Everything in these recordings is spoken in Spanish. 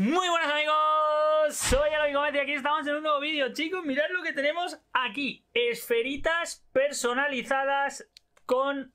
Muy buenas amigos, soy Aloy Gómez y aquí estamos en un nuevo vídeo Chicos, mirad lo que tenemos aquí Esferitas personalizadas con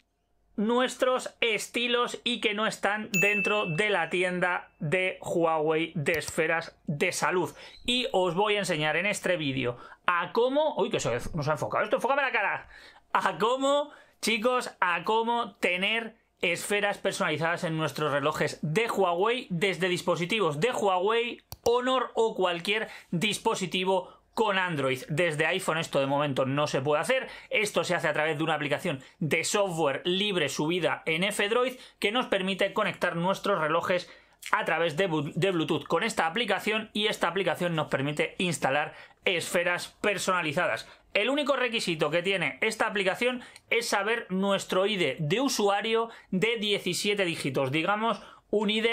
nuestros estilos y que no están dentro de la tienda de Huawei de esferas de salud Y os voy a enseñar en este vídeo a cómo... Uy, que se nos ha enfocado esto, enfócame la cara A cómo, chicos, a cómo tener esferas personalizadas en nuestros relojes de Huawei desde dispositivos de Huawei, Honor o cualquier dispositivo con Android. Desde iPhone esto de momento no se puede hacer. Esto se hace a través de una aplicación de software libre subida en F-Droid que nos permite conectar nuestros relojes a través de, Bluetooth con esta aplicación y esta aplicación nos permite instalar esferas personalizadas. El único requisito que tiene esta aplicación es saber nuestro ID de usuario de 17 dígitos, digamos un ID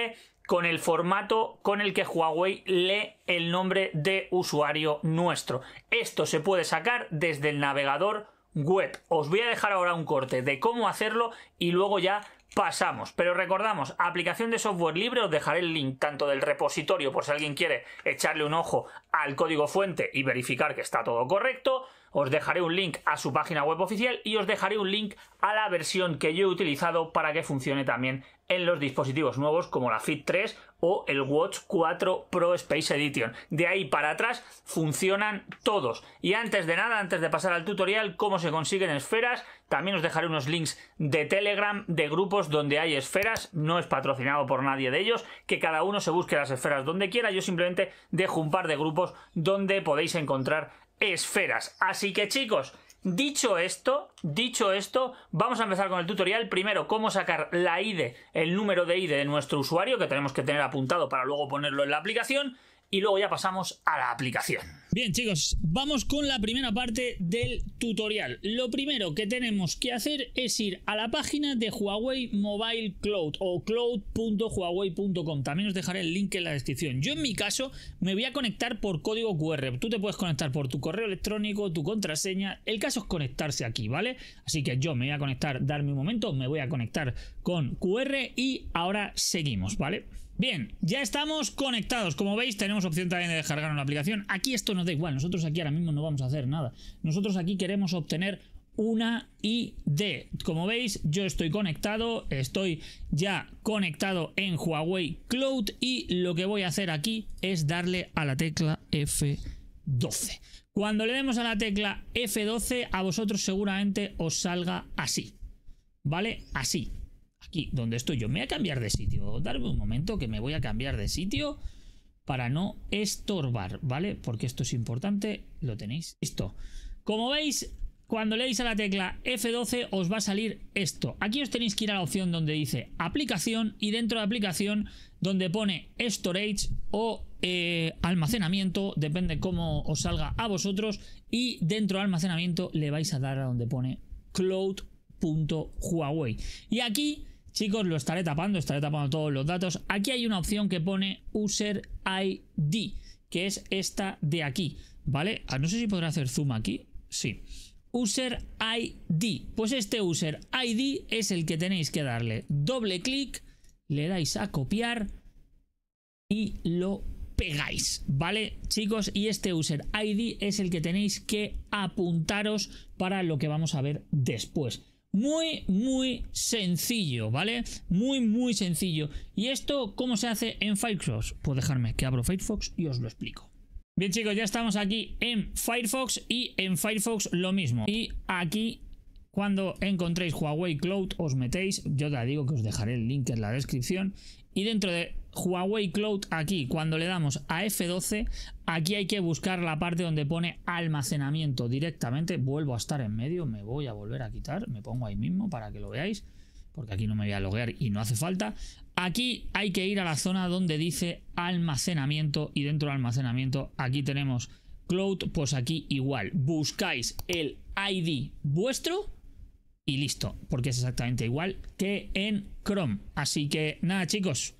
con el formato con el que Huawei lee el nombre de usuario nuestro. Esto se puede sacar desde el navegador web. Os voy a dejar ahora un corte de cómo hacerlo y luego ya pasamos. Pero recordamos, aplicación de software libre, os dejaré el link tanto del repositorio por si alguien quiere echarle un ojo al código fuente y verificar que está todo correcto, os dejaré un link a su página web oficial y os dejaré un link a la versión que yo he utilizado para que funcione también en los dispositivos nuevos como la Fit 3 o el Watch 4 Pro Space Edition. De ahí para atrás funcionan todos. Y antes de nada, antes de pasar al tutorial, cómo se consiguen esferas, también os dejaré unos links de Telegram, de grupos donde hay esferas, no es patrocinado por nadie de ellos, que cada uno se busque las esferas donde quiera, yo simplemente dejo un par de grupos donde podéis encontrar esferas. Así que chicos, Dicho esto, dicho esto, vamos a empezar con el tutorial. Primero, cómo sacar la ID, el número de ID de nuestro usuario, que tenemos que tener apuntado para luego ponerlo en la aplicación y luego ya pasamos a la aplicación. Bien chicos, vamos con la primera parte del tutorial. Lo primero que tenemos que hacer es ir a la página de Huawei Mobile Cloud o cloud.huawei.com. También os dejaré el link en la descripción. Yo en mi caso me voy a conectar por código QR. Tú te puedes conectar por tu correo electrónico, tu contraseña. El caso es conectarse aquí, ¿vale? Así que yo me voy a conectar, darme un momento, me voy a conectar con QR y ahora seguimos, ¿vale? Bien, ya estamos conectados. Como veis, tenemos opción también de descargar una aplicación. Aquí esto nos da igual. Nosotros aquí ahora mismo no vamos a hacer nada. Nosotros aquí queremos obtener una ID. Como veis, yo estoy conectado, estoy ya conectado en Huawei Cloud y lo que voy a hacer aquí es darle a la tecla F12. Cuando le demos a la tecla F12, a vosotros seguramente os salga así. ¿Vale? Así aquí, donde estoy yo. Me voy a cambiar de sitio. Darme un momento que me voy a cambiar de sitio para no estorbar, ¿vale? Porque esto es importante, lo tenéis. esto Como veis, cuando leéis a la tecla F12 os va a salir esto. Aquí os tenéis que ir a la opción donde dice aplicación y dentro de aplicación donde pone storage o eh, almacenamiento, depende cómo os salga a vosotros y dentro de almacenamiento le vais a dar a donde pone cloud.huawei. Y aquí Chicos, lo estaré tapando, estaré tapando todos los datos. Aquí hay una opción que pone User ID, que es esta de aquí, ¿vale? Ah, no sé si podré hacer zoom aquí. Sí. User ID. Pues este User ID es el que tenéis que darle doble clic, le dais a copiar y lo pegáis, ¿vale? Chicos, y este User ID es el que tenéis que apuntaros para lo que vamos a ver después. Muy, muy sencillo, ¿vale? Muy, muy sencillo. ¿Y esto cómo se hace en Firefox? Pues dejarme que abro Firefox y os lo explico. Bien chicos, ya estamos aquí en Firefox y en Firefox lo mismo. Y aquí cuando encontréis Huawei Cloud os metéis, yo te digo que os dejaré el link en la descripción y dentro de Huawei Cloud aquí, cuando le damos a F12, aquí hay que buscar la parte donde pone almacenamiento directamente. Vuelvo a estar en medio, me voy a volver a quitar, me pongo ahí mismo para que lo veáis, porque aquí no me voy a loguear y no hace falta. Aquí hay que ir a la zona donde dice almacenamiento y dentro de almacenamiento aquí tenemos Cloud, pues aquí igual, buscáis el ID vuestro y listo, porque es exactamente igual que en Chrome. Así que nada chicos,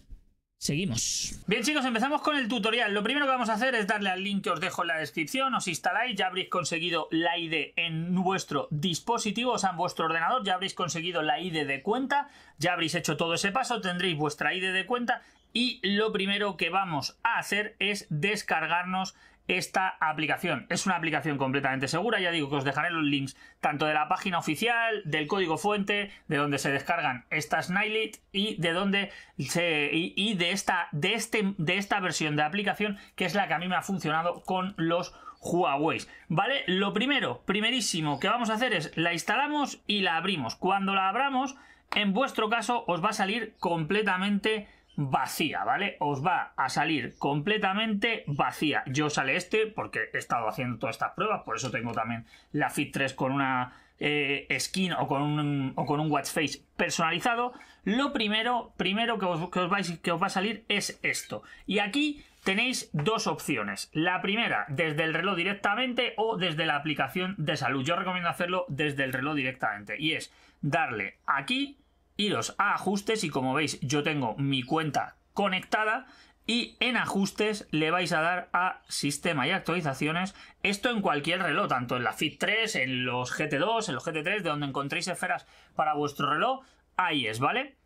Seguimos. Bien chicos, empezamos con el tutorial. Lo primero que vamos a hacer es darle al link que os dejo en la descripción, os instaláis, ya habréis conseguido la ID en vuestro dispositivo, o sea, en vuestro ordenador, ya habréis conseguido la ID de cuenta, ya habréis hecho todo ese paso, tendréis vuestra ID de cuenta y lo primero que vamos a hacer es descargarnos esta aplicación. Es una aplicación completamente segura, ya digo que os dejaré los links tanto de la página oficial, del código fuente, de donde se descargan estas Nightlit y de donde se, y, de esta de este de esta versión de aplicación que es la que a mí me ha funcionado con los Huawei. ¿Vale? Lo primero, primerísimo que vamos a hacer es la instalamos y la abrimos. Cuando la abramos, en vuestro caso os va a salir completamente vacía, ¿vale? Os va a salir completamente vacía. Yo sale este porque he estado haciendo todas estas pruebas, por eso tengo también la Fit 3 con una eh, skin o con, un, con un watch face personalizado. Lo primero, primero que os, que os va a salir es esto. Y aquí tenéis dos opciones. La primera, desde el reloj directamente o desde la aplicación de salud. Yo recomiendo hacerlo desde el reloj directamente. Y es darle aquí iros a ajustes y como veis yo tengo mi cuenta conectada y en ajustes le vais a dar a sistema y actualizaciones. Esto en cualquier reloj, tanto en la Fit 3, en los GT2, en los GT3, de donde encontréis esferas para vuestro reloj, ahí es, ¿vale?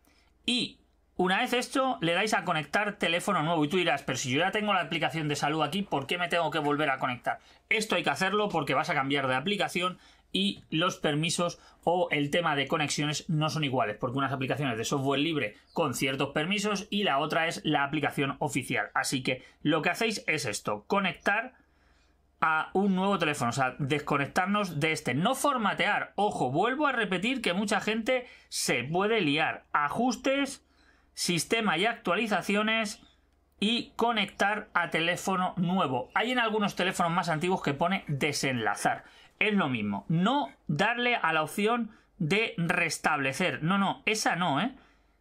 Y una vez esto le dais a conectar teléfono nuevo y tú dirás, pero si yo ya tengo la aplicación de salud aquí, ¿por qué me tengo que volver a conectar? Esto hay que hacerlo porque vas a cambiar de aplicación y los permisos o el tema de conexiones no son iguales, porque unas aplicaciones de software libre con ciertos permisos y la otra es la aplicación oficial. Así que lo que hacéis es esto, conectar a un nuevo teléfono, o sea, desconectarnos de este, no formatear, ojo, vuelvo a repetir que mucha gente se puede liar, ajustes, sistema y actualizaciones y conectar a teléfono nuevo. Hay en algunos teléfonos más antiguos que pone desenlazar es lo mismo. No darle a la opción de restablecer. No, no, esa no, ¿eh?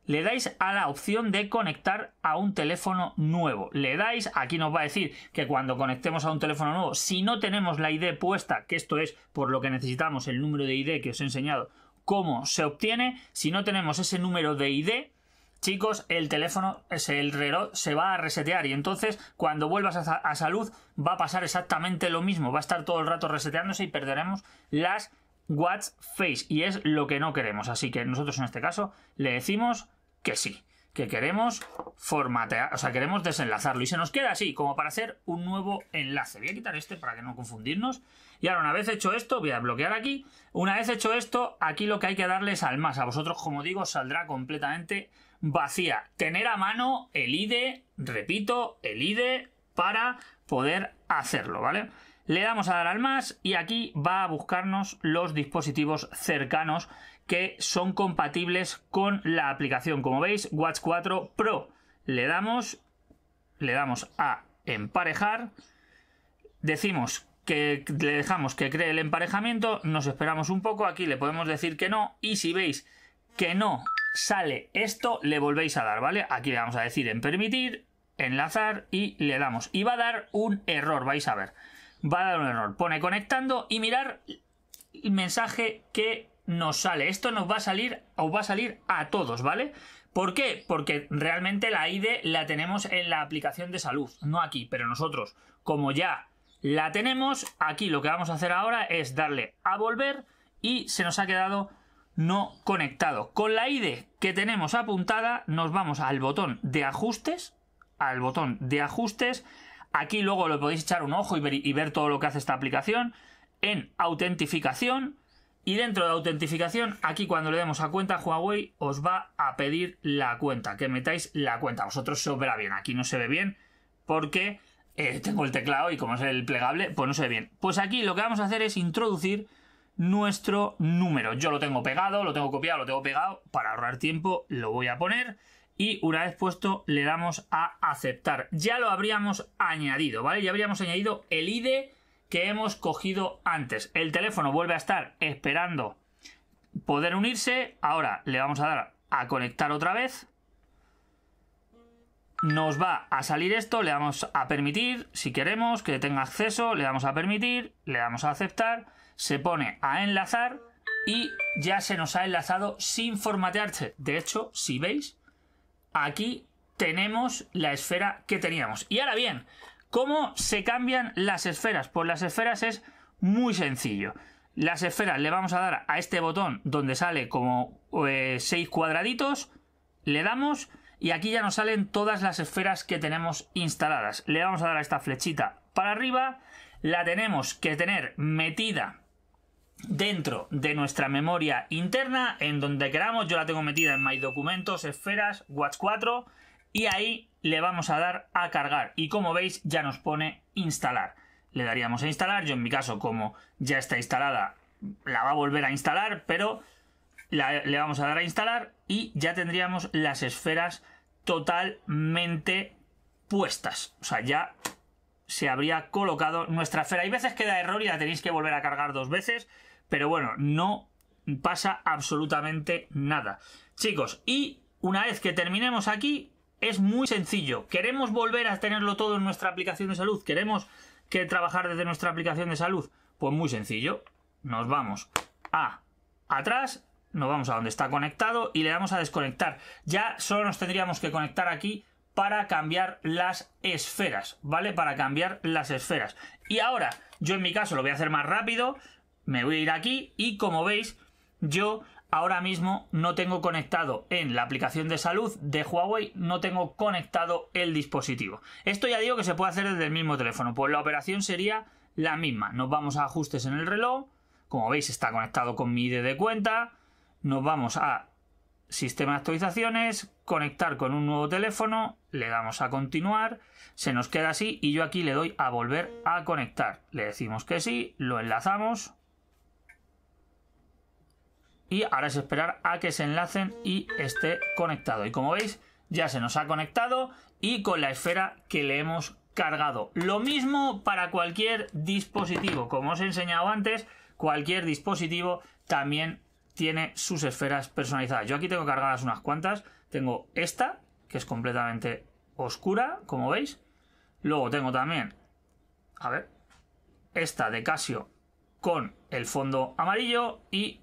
Le dais a la opción de conectar a un teléfono nuevo. Le dais, aquí nos va a decir que cuando conectemos a un teléfono nuevo, si no tenemos la ID puesta, que esto es por lo que necesitamos el número de ID que os he enseñado, cómo se obtiene, si no tenemos ese número de ID, chicos, el teléfono, el reloj se va a resetear y entonces cuando vuelvas a, salud va a pasar exactamente lo mismo, va a estar todo el rato reseteándose y perderemos las watch face y es lo que no queremos, así que nosotros en este caso le decimos que sí, que queremos formatear, o sea, queremos desenlazarlo y se nos queda así, como para hacer un nuevo enlace. Voy a quitar este para que no confundirnos. Y ahora, una vez hecho esto, voy a bloquear aquí. Una vez hecho esto, aquí lo que hay que darle es al más. A vosotros, como digo, saldrá completamente vacía. Tener a mano el id repito, el IDE para poder hacerlo, ¿vale? Le damos a dar al más y aquí va a buscarnos los dispositivos cercanos que son compatibles con la aplicación. Como veis, Watch 4 Pro. Le damos, le damos a emparejar. Decimos que le dejamos que cree el emparejamiento, nos esperamos un poco, aquí le podemos decir que no y si veis que no sale esto, le volvéis a dar, ¿vale? Aquí le vamos a decir en permitir, enlazar y le damos. Y va a dar un error, vais a ver. Va a dar un error. Pone conectando y mirar el mensaje que nos sale. Esto nos va a salir, os va a salir a todos, ¿vale? ¿Por qué? Porque realmente la ID la tenemos en la aplicación de salud, no aquí, pero nosotros, como ya la tenemos, aquí lo que vamos a hacer ahora es darle a volver y se nos ha quedado no conectado. Con la ID que tenemos apuntada nos vamos al botón de ajustes, al botón de ajustes, aquí luego lo podéis echar un ojo y ver, todo lo que hace esta aplicación, en autentificación, y dentro de autentificación, aquí cuando le demos a cuenta Huawei os va a pedir la cuenta, que metáis la cuenta. Vosotros se os verá bien, aquí no se ve bien porque eh, tengo el teclado y como es el plegable, pues no se ve bien. Pues aquí lo que vamos a hacer es introducir nuestro número. Yo lo tengo pegado, lo tengo copiado, lo tengo pegado. Para ahorrar tiempo lo voy a poner. Y una vez puesto le damos a aceptar. Ya lo habríamos añadido, ¿vale? Ya habríamos añadido el ID que hemos cogido antes. El teléfono vuelve a estar esperando poder unirse. Ahora le vamos a dar a conectar otra vez. Nos va a salir esto, le damos a permitir, si queremos que tenga acceso, le damos a permitir, le damos a aceptar se pone a enlazar y ya se nos ha enlazado sin formatearse. De hecho, si veis, aquí tenemos la esfera que teníamos. Y ahora bien, ¿cómo se cambian las esferas? Pues las esferas es muy sencillo. Las esferas le vamos a dar a este botón donde sale como 6 eh, cuadraditos, le damos y aquí ya nos salen todas las esferas que tenemos instaladas. Le vamos a dar a esta flechita para arriba, la tenemos que tener metida dentro de nuestra memoria interna, en donde queramos. Yo la tengo metida en My Documentos, Esferas, Watch 4, y ahí le vamos a dar a cargar. Y como veis, ya nos pone instalar. Le daríamos a instalar. Yo en mi caso, como ya está instalada, la va a volver a instalar, pero le vamos a dar a instalar y ya tendríamos las esferas totalmente puestas. O sea, ya se habría colocado nuestra esfera. Hay veces que da error y la tenéis que volver a cargar dos veces, pero bueno, no pasa absolutamente nada. Chicos, y una vez que terminemos aquí, es muy sencillo. Queremos volver a tenerlo todo en nuestra aplicación de salud, queremos que trabajar desde nuestra aplicación de salud. Pues muy sencillo, nos vamos a atrás, nos vamos a donde está conectado y le damos a desconectar. Ya solo nos tendríamos que conectar aquí para cambiar las esferas, ¿vale? Para cambiar las esferas. Y ahora, yo en mi caso lo voy a hacer más rápido, me voy a ir aquí y como veis, yo ahora mismo no tengo conectado en la aplicación de salud de Huawei, no tengo conectado el dispositivo. Esto ya digo que se puede hacer desde el mismo teléfono, pues la operación sería la misma. Nos vamos a ajustes en el reloj, como veis está conectado con mi ID de cuenta, nos vamos a sistema de actualizaciones, conectar con un nuevo teléfono, le damos a continuar, se nos queda así y yo aquí le doy a volver a conectar. Le decimos que sí, lo enlazamos y ahora es esperar a que se enlacen y esté conectado. Y como veis, ya se nos ha conectado y con la esfera que le hemos cargado. Lo mismo para cualquier dispositivo, como os he enseñado antes, cualquier dispositivo también tiene sus esferas personalizadas. Yo aquí tengo cargadas unas cuantas. Tengo esta, que es completamente oscura, como veis. Luego tengo también, a ver, esta de Casio con el fondo amarillo y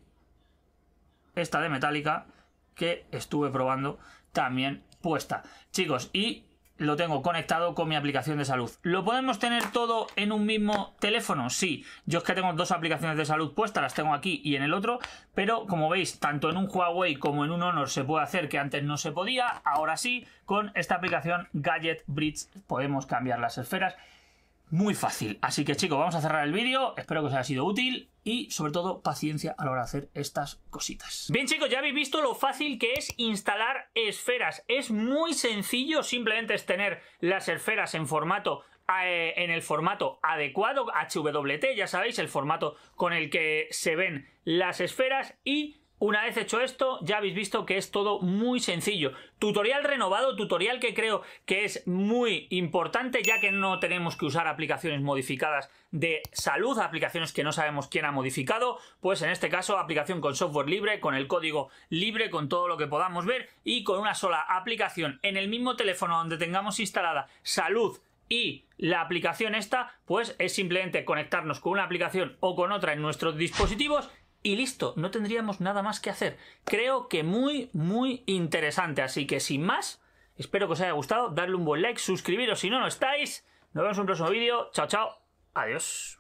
esta de metálica que estuve probando también puesta. Chicos, y lo tengo conectado con mi aplicación de salud. ¿Lo podemos tener todo en un mismo teléfono? Sí. Yo es que tengo dos aplicaciones de salud puestas, las tengo aquí y en el otro, pero como veis, tanto en un Huawei como en un Honor se puede hacer que antes no se podía, ahora sí, con esta aplicación Gadget Bridge podemos cambiar las esferas. Muy fácil. Así que chicos, vamos a cerrar el vídeo. Espero que os haya sido útil y sobre todo paciencia a la hora de hacer estas cositas. Bien chicos, ya habéis visto lo fácil que es instalar esferas. Es muy sencillo, simplemente es tener las esferas en formato eh, en el formato adecuado, HWT, ya sabéis, el formato con el que se ven las esferas y una vez hecho esto, ya habéis visto que es todo muy sencillo. Tutorial renovado, tutorial que creo que es muy importante ya que no tenemos que usar aplicaciones modificadas de salud, aplicaciones que no sabemos quién ha modificado, pues en este caso aplicación con software libre, con el código libre, con todo lo que podamos ver y con una sola aplicación en el mismo teléfono donde tengamos instalada salud y la aplicación esta, pues es simplemente conectarnos con una aplicación o con otra en nuestros dispositivos y listo, no tendríamos nada más que hacer. Creo que muy, muy interesante, así que sin más, espero que os haya gustado, darle un buen like, suscribiros si no lo no estáis, nos vemos en un próximo vídeo, chao, chao, adiós.